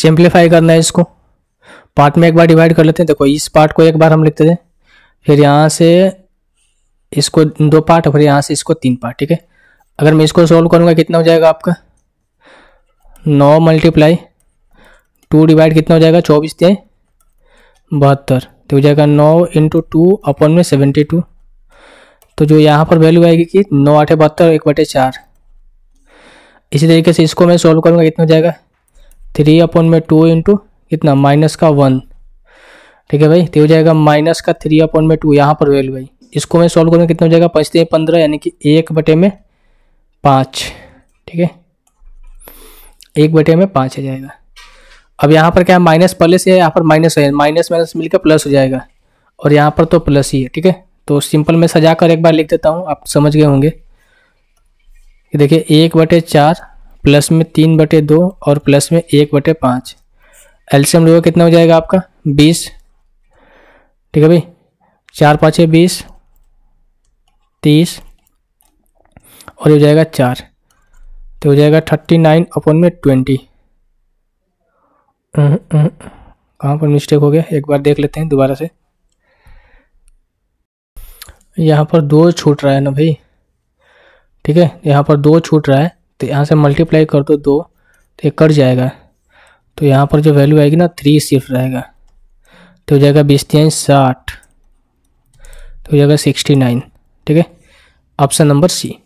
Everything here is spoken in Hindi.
सिंप्लीफाई करना है इसको पार्ट में एक बार डिवाइड कर लेते हैं देखो इस पार्ट को एक बार हम लिखते थे फिर यहाँ से इसको दो पार्ट फिर यहाँ से इसको तीन पार्ट ठीक है अगर मैं इसको सोल्व करूँगा कितना हो जाएगा आपका नौ मल्टीप्लाई टू डिवाइड कितना हो जाएगा चौबीस थे बहत्तर तो हो जाएगा नौ इंटू टू अपन में सेवेंटी टू तो जो यहाँ पर वैल्यू आएगी कि नौ आठ बहत्तर एक बटे चार इसी तरीके से इसको मैं सोल्व करूँगा कितना हो जाएगा थ्री अपॉन में टू इंटू कितना माइनस का वन ठीक है भाई तो हो जाएगा माइनस का थ्री अपॉन में टू यहाँ पर वैल्यू भाई इसको मैं सॉल्व करूँगा कितना हो जाएगा पाँच तीन पंद्रह यानी कि एक बटे में पाँच ठीक है एक बटे में पाँच आ जाएगा अब यहाँ पर क्या है माइनस पहले से है यहाँ पर माइनस है माइनस माइनस मिलकर प्लस हो जाएगा और यहाँ पर तो प्लस ही है ठीक है तो सिंपल मैं सजा कर एक बार लिख देता हूँ आप समझ गए होंगे देखिए एक बटे चार प्लस में तीन बटे दो और प्लस में एक बटे पाँच एल्शियम लोगे कितना हो जाएगा आपका बीस ठीक है भाई चार पाँच है बीस तीस और हो जाएगा चार तो हो जाएगा थर्टी नाइन अपन में ट्वेंटी हम्म, हम्म। कहाँ पर मिस्टेक हो गया एक बार देख लेते हैं दोबारा से यहाँ पर दो छूट रहा है ना भाई ठीक है यहाँ पर दो छूट रहा है तो यहाँ से मल्टीप्लाई कर दो दो तो ये कट जाएगा तो यहाँ पर जो वैल्यू आएगी ना थ्री सिर्फ रहेगा तो हो जाएगा बीस तीन साठ तो हो जाएगा सिक्सटी नाइन ठीक है ऑप्शन नंबर सी